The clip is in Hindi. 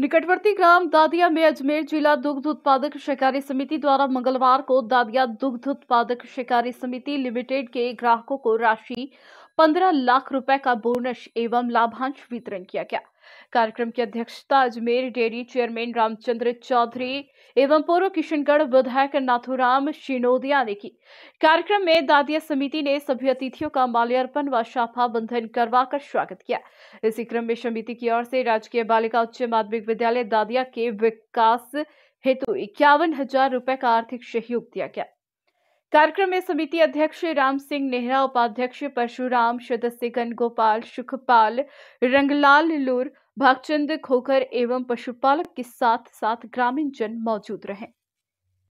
निकटवर्ती ग्राम दादिया में अजमेर जिला दुग्ध उत्पादक सहकारी समिति द्वारा मंगलवार को दादिया दुग्ध उत्पादक सहकारी समिति लिमिटेड के ग्राहकों को राशि पंद्रह लाख रुपए का बोनस एवं लाभांश वितरण किया गया कार्यक्रम की अध्यक्षता अजमेर डेयरी चेयरमैन रामचंद्र चौधरी एवं पूर्व किशनगढ़ विधायक नाथुराम शिनोदिया ने की कार्यक्रम में दादिया समिति ने सभी अतिथियों का माल्यार्पण व शाफा बंधन करवाकर स्वागत किया इसी क्रम में समिति की ओर से राजकीय बालिका उच्च माध्यमिक विद्यालय दादिया के विकास हेतु इक्यावन हजार रुपए का आर्थिक सहयोग दिया गया कार्यक्रम में समिति अध्यक्ष राम सिंह नेहरा उपाध्यक्ष परशुराम सदस्यगण गोपाल सुखपाल रंगलाल लूर भागचंद खोकर एवं पशुपालक के साथ साथ ग्रामीण जन मौजूद रहे